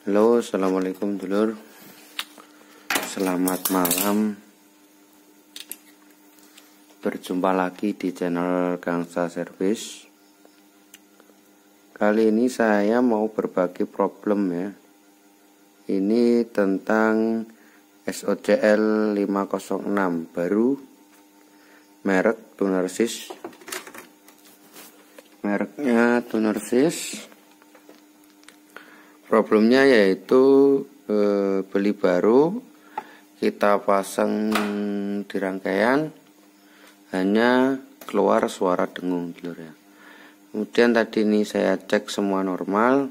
Halo, assalamualaikum dulur. Selamat malam. Berjumpa lagi di channel Gangsa Service. Kali ini saya mau berbagi problem ya. Ini tentang SOCL 506 baru merek Tunersis. Mereknya Tunersis problemnya yaitu e, beli baru kita pasang di rangkaian hanya keluar suara dengung gitu ya kemudian tadi ini saya cek semua normal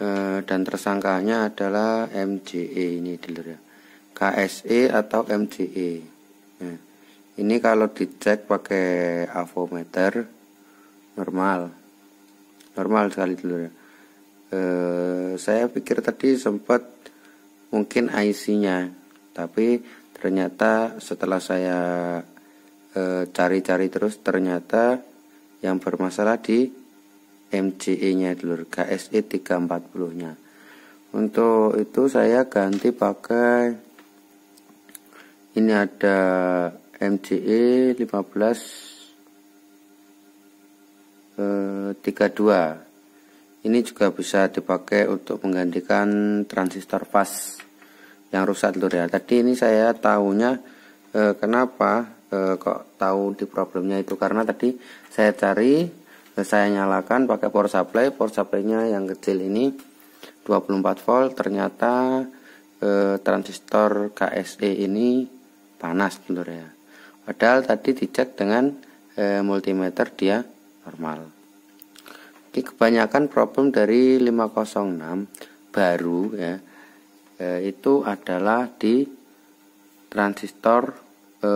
e, dan tersangkanya adalah MJE ini dulur ya KSE atau MJE nah, ya. ini kalau dicek pakai avometer normal normal sekali dulur ya Eh, saya pikir tadi sempat mungkin IC-nya, tapi ternyata setelah saya eh, cari-cari e, terus ternyata yang bermasalah di MCE-nya dulu KSE 340-nya. Untuk itu saya ganti pakai ini ada MCE 15 eh, 32 ini juga bisa dipakai untuk menggantikan transistor fast yang rusak dulu ya. Tadi ini saya tahunya eh, kenapa eh, kok tahu di problemnya itu karena tadi saya cari eh, saya nyalakan pakai power supply, power supply-nya yang kecil ini 24 volt ternyata eh, transistor KSE ini panas dulu ya. Padahal tadi dicek dengan eh, multimeter dia normal. Ini kebanyakan problem dari 506 baru ya eh, itu adalah di transistor e,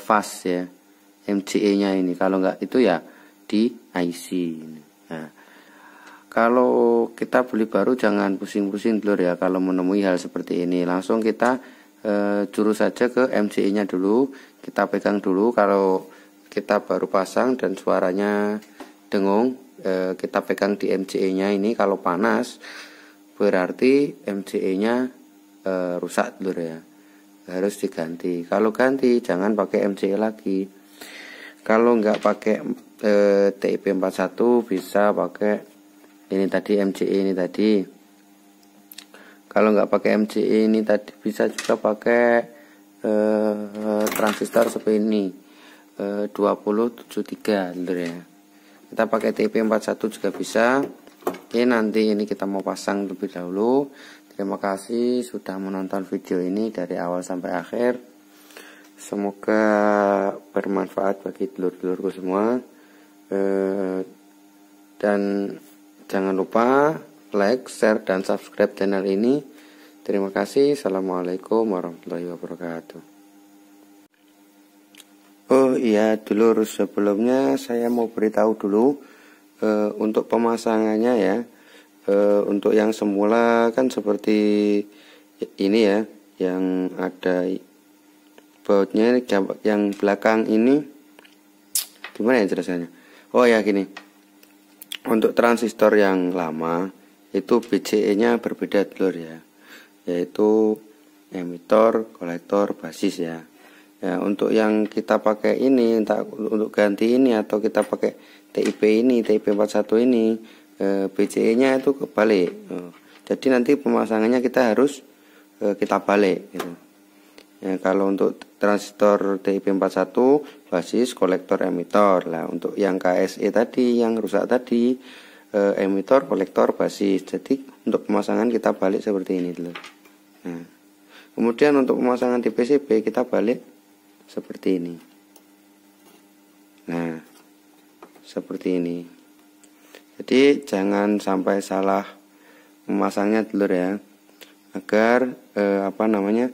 fast ya MCE-nya ini kalau enggak itu ya di IC. Nah, kalau kita beli baru jangan pusing-pusing dulu ya kalau menemui hal seperti ini langsung kita e, jurus saja ke MCE-nya dulu kita pegang dulu kalau kita baru pasang dan suaranya dengung eh, kita pegang di MCE-nya ini kalau panas berarti MCE-nya eh, rusak dulu ya harus diganti kalau ganti jangan pakai MCE lagi kalau nggak pakai eh, TIP 41 bisa pakai ini tadi MCE ini tadi kalau nggak pakai MCE ini tadi bisa juga pakai eh, transistor seperti ini e, eh, 2073 ya kita pakai TP41 juga bisa oke nanti ini kita mau pasang lebih dahulu terima kasih sudah menonton video ini dari awal sampai akhir semoga bermanfaat bagi telur-telurku semua eh, dan jangan lupa like, share, dan subscribe channel ini Terima kasih. Assalamualaikum warahmatullahi wabarakatuh. Oh iya dulur sebelumnya saya mau beritahu dulu e, untuk pemasangannya ya e, untuk yang semula kan seperti ini ya yang ada bautnya yang belakang ini gimana ya jelasannya Oh ya gini untuk transistor yang lama itu BCE nya berbeda dulur ya yaitu emitor, kolektor, basis ya ya untuk yang kita pakai ini untuk ganti ini atau kita pakai TIP ini TIP 41 ini eh, BCE nya itu kebalik oh, jadi nanti pemasangannya kita harus eh, kita balik gitu. ya, kalau untuk transistor TIP 41 basis kolektor emitor lah untuk yang KSE tadi yang rusak tadi eh, emitor kolektor basis jadi untuk pemasangan kita balik seperti ini dulu gitu nah. kemudian untuk pemasangan di PCB kita balik seperti ini nah seperti ini jadi jangan sampai salah memasangnya telur ya agar eh, apa namanya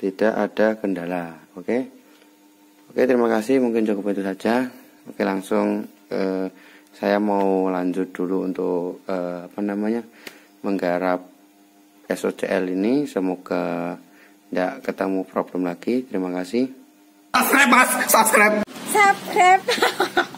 tidak ada kendala oke oke terima kasih mungkin cukup itu saja oke langsung eh, saya mau lanjut dulu untuk eh, apa namanya menggarap SOCL ini semoga tidak ketemu problem lagi terima kasih Subscribe mas, subscribe. Subscribe.